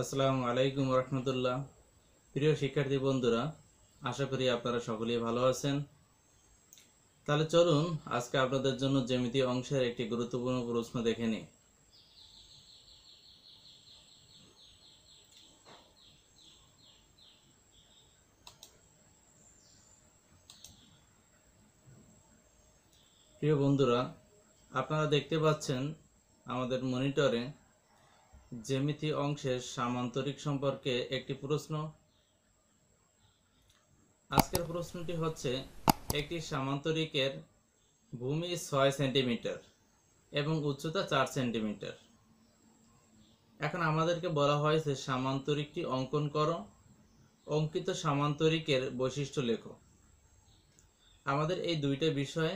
আসসালামু আলাইকুম রহমতুল্লাহ প্রিয় শিক্ষার্থী বন্ধুরা আশা করি আপনারা সকলেই ভালো আছেন তাহলে চলুন আজকে আপনাদের জন্য জ্যামিতি অংশের একটি গুরুত্বপূর্ণ প্রশ্ন দেখে নিই প্রিয় বন্ধুরা আপনারা দেখতে পাচ্ছেন আমাদের মনিটরে জ্যামিতি অংশের সামান্তরিক সম্পর্কে একটি প্রশ্ন আজকের প্রশ্নটি হচ্ছে একটি সামান্তরিকের ভূমি ছয় সেন্টিমিটার এবং উচ্চতা চার সেন্টিমিটার এখন আমাদেরকে বলা হয়েছে সামান্তরিকটি অঙ্কন করো অঙ্কিত সামান্তরিকের বৈশিষ্ট্য লেখো আমাদের এই দুইটা বিষয়ে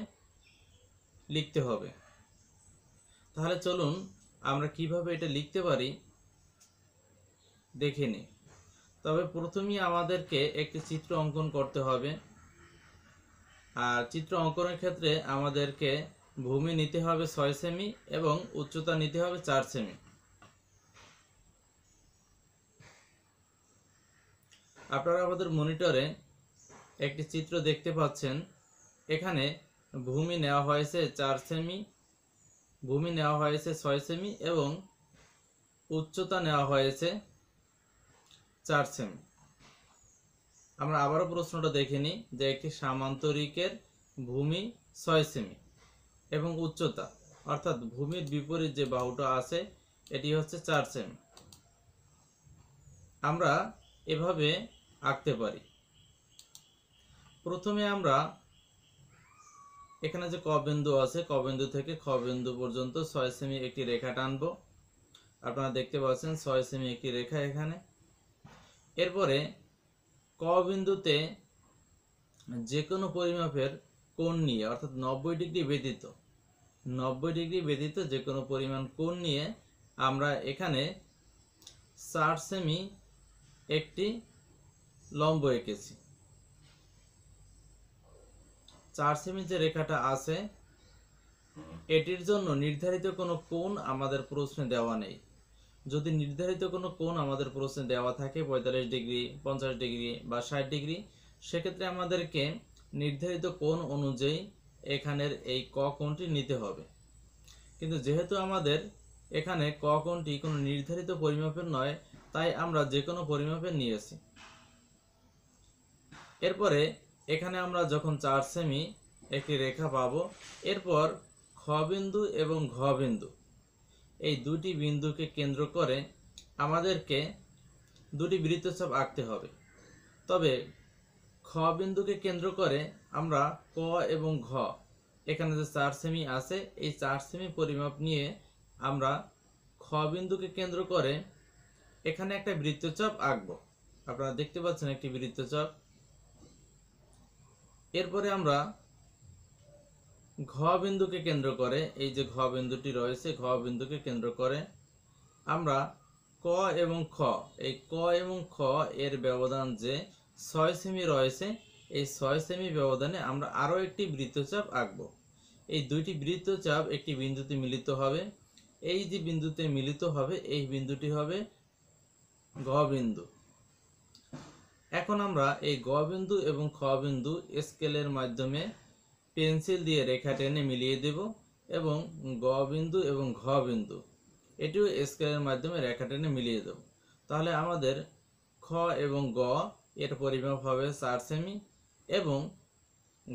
লিখতে হবে তাহলে চলুন আমরা কিভাবে এটা লিখতে পারি দেখে নিই তবে প্রথমেই আমাদেরকে একটি চিত্র অঙ্কন করতে হবে আর চিত্র অঙ্কনের ক্ষেত্রে আমাদেরকে ভূমি নিতে হবে ছয় সেমি এবং উচ্চতা নিতে হবে চার সেমি আপনারা আমাদের মনিটরে একটি চিত্র দেখতে পাচ্ছেন এখানে ভূমি নেওয়া হয়েছে চার সেমি ভূমি নেওয়া হয়েছে ছয় সেমি এবং উচ্চতা নেওয়া হয়েছে চার সেমি আমরা আবারও প্রশ্নটা দেখে নিই যে একটি সামান্তরিকের ভূমি ছয় সেমি এবং উচ্চতা অর্থাৎ ভূমির বিপরীত যে বাহুটা আছে এটি হচ্ছে চার সেমি আমরা এভাবে আঁকতে পারি প্রথমে আমরা এখানে যে কবিন্দু আছে কবিন্দু থেকে খ বিন্দু পর্যন্ত ছয় সেমি একটি রেখা টানব আপনারা দেখতে পাচ্ছেন ছয় সেমি একটি রেখা এখানে এরপরে ক বিন্দুতে যে কোনো পরিমাপের কোণ নিয়ে অর্থাৎ নব্বই ডিগ্রি ব্যতীত নব্বই ডিগ্রি ব্যতীত যে কোনো পরিমাণ কোণ নিয়ে আমরা এখানে ষাট সেমি একটি লম্ব এঁকেছি চার সেমি যে রেখাটা আছে এটির জন্য নির্ধারিত কোনো কোণ আমাদের প্রশ্নে দেওয়া নেই যদি নির্ধারিত কোনো কোণ আমাদের প্রশ্নে দেওয়া থাকে পঁয়তাল্লিশ ডিগ্রি পঞ্চাশ ডিগ্রি বা ষাট ডিগ্রি সেক্ষেত্রে আমাদেরকে নির্ধারিত কোণ অনুযায়ী এখানের এই ক কোণটি নিতে হবে কিন্তু যেহেতু আমাদের এখানে ক কোণটি কোনো নির্ধারিত পরিমাপের নয় তাই আমরা যে কোনো পরিমাপের নিয়েছি এরপরে এখানে আমরা যখন চার সেমি একটি রেখা পাব এরপর খ বিন্দু এবং ঘ বিন্দু এই দুটি বিন্দুকে কেন্দ্র করে আমাদেরকে দুটি বৃত্তচাপ আঁকতে হবে তবে খ বিন্দুকে কেন্দ্র করে আমরা ক এবং ঘ এখানে যে চার সেমি আছে এই চার সেমি পরিমাপ নিয়ে আমরা খ বিন্দুকে কেন্দ্র করে এখানে একটা বৃত্তচাপ আঁকবো আপনারা দেখতে পাচ্ছেন একটি বৃত্তচাপ এরপরে আমরা ঘ বিন্দুকে কেন্দ্র করে এই যে ঘ বিন্দুটি রয়েছে ঘ বিন্দুকে কেন্দ্র করে আমরা ক এবং খ এই ক এবং খ এর ব্যবধান যে ছয় সেমি রয়েছে এই ছয় সেমি ব্যবধানে আমরা আরও একটি বৃত্তচাপ আঁকব এই দুইটি বৃত্তচাপ একটি বিন্দুতে মিলিত হবে এই যে বিন্দুতে মিলিত হবে এই বিন্দুটি হবে ঘ বিন্দু এখন আমরা এই গ বিন্দু এবং খ বিন্দু স্কেলের মাধ্যমে পেন্সিল দিয়ে রেখা টেনে মিলিয়ে দেব এবং গ বিন্দু এবং ঘ বিন্দু এটিও স্কেলের মাধ্যমে রেখা টেনে মিলিয়ে দেব তাহলে আমাদের খ এবং গ এর পরিমাপ হবে চার সেমি এবং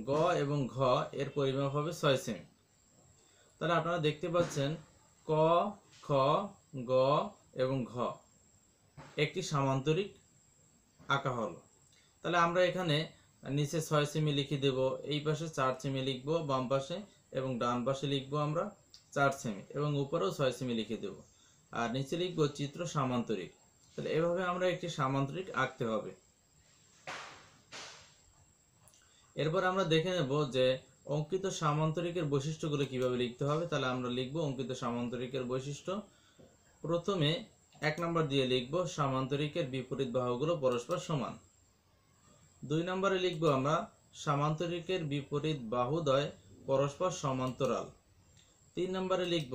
গ এবং ঘ এর পরিমাপ হবে ছয় সেমি তাহলে আপনারা দেখতে পাচ্ছেন ক খ গ এবং ঘ একটি সামান্তরিক আঁকা হলো তাহলে আমরা এখানে নিচে ছয় সেমি লিখে দেব এই পাশে চার সেমি লিখব বাম পাশে এবং ডান পাশে লিখব আমরা চার সেমি এবং উপরেও ছয় সেমি লিখে দেব আর নিচে লিখব চিত্র সামান্তরিক তাহলে এভাবে আমরা একটি সামান্তরিক আঁকতে হবে এরপর আমরা দেখে নেব যে অঙ্কিত সামান্তরিকের বৈশিষ্ট্যগুলো কিভাবে লিখতে হবে তাহলে আমরা লিখব অঙ্কিত সামান্তরিকের বৈশিষ্ট্য প্রথমে এক নম্বর দিয়ে লিখব সামান্তরিকের বিপরীত বাহুগুলো পরস্পর সমান দুই নম্বরে লিখব আমরা সামান্তরিকের বিপরীত বাহুদ্বয় পরস্পর সমান্তরাল তিন নম্বরে লিখব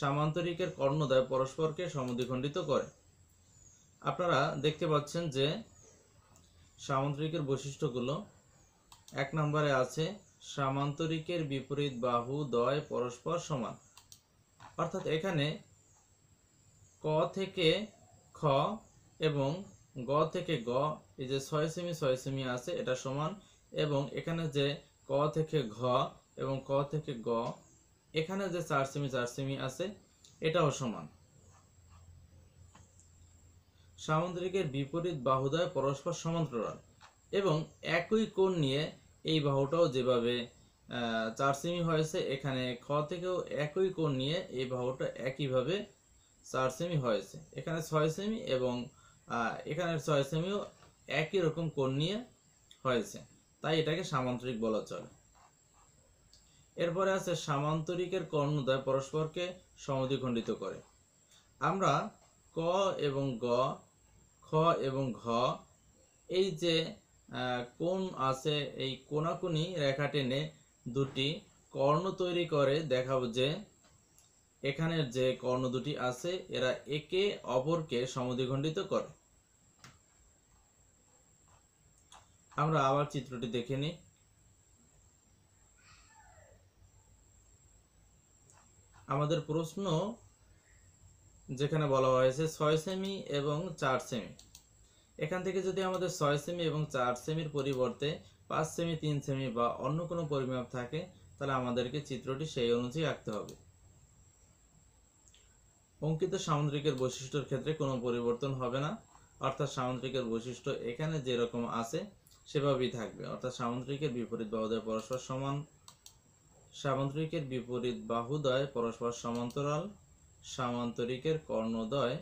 সামান্তরিকের কর্ণদয় পরস্পরকে সমদ্বিখণ্ডিত করে আপনারা দেখতে পাচ্ছেন যে সামান্তরিকের বৈশিষ্ট্যগুলো এক নম্বরে আছে সামান্তরিকের বিপরীত বাহুদ্বয় পরস্পর সমান অর্থাৎ এখানে ক থেকে খ এবং গ থেকে গ এই যে ছয় সেমি ছয় সেমি আছে এটা সমান এবং এখানে যে ক থেকে ঘ এবং ক থেকে গ এখানে যে চার সেমি চার সেমি আছে এটাও সমান সামুদ্রিকের বিপরীত বাহুদ্বয় পরস্পর সমান্তরাল এবং একই কোণ নিয়ে এই বাহুটাও যেভাবে চার সেমি হয়েছে এখানে খ থেকেও একই কোণ নিয়ে এই বাহুটা একইভাবে চার সেমি হয়েছে এখানে ছয় সেমি এবং এখানে ছয় সেমিও একই রকম কোণ নিয়ে হয়েছে তাই এটাকে সামান্তরিক বলা চলে এরপরে আছে সামান্তরিকের কর্ণদয় পরস্পরকে সমদ্বিখণ্ডিত করে আমরা ক এবং গ খ এবং ঘ এই যে কোণ আছে এই কোনাকুনি রেখা টেনে দুটি কর্ণ তৈরি করে দেখাবো যে এখানে যে কর্ণ দুটি আছে এরা একে অপরকে সমদ্বিখণ্ডিত করে আমরা আবার চিত্রটি দেখে নিই আমাদের প্রশ্ন যেখানে বলা হয়েছে ছয় সেমি এবং চার সেমি এখান থেকে যদি আমাদের ছয় সেমি এবং চার সেমির পরিবর্তে পাঁচ সেমি তিন সেমি বা অন্য কোনো পরিমাপ থাকে তাহলে আমাদেরকে চিত্রটি সেই অনুযায়ী আঁকতে হবে অঙ্কিত সামুদ্রিকের বৈশিষ্ট্যের ক্ষেত্রে কোনো পরিবর্তন হবে না অর্থাৎ সামুদ্রিকের বৈশিষ্ট্য এখানে যেরকম আছে সেভাবেই থাকবে অর্থাৎ সামুদ্রিকের বিপরীত বাহুদয় পরস্পর সমান সামুদ্রিকের বিপরীত বাহুদয় পরস্পর সমান্তরাল সামান্তরিকের কর্ণদয়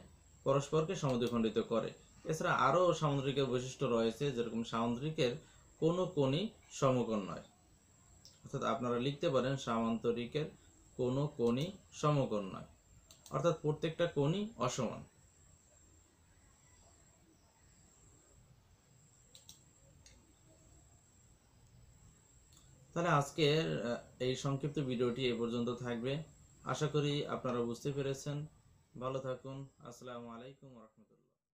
পরস্পরকে সমদ্বিখণ্ডিত করে এছাড়া আরও সামুদ্রিকের বৈশিষ্ট্য রয়েছে যেরকম সামুদ্রিকের কোনো কোণই সমকোণ নয় অর্থাৎ আপনারা লিখতে পারেন সামান্তরিকের কোনো কোণই সমকোণ নয় অর্থাৎ প্রত্যেকটা কোণই অসমান তাহলে আজকের এই সংক্ষিপ্ত ভিডিওটি এ পর্যন্ত থাকবে আশা করি আপনারা বুঝতে পেরেছেন ভালো থাকুন আসসালামু আলাইকুম রহমতুল্লাহ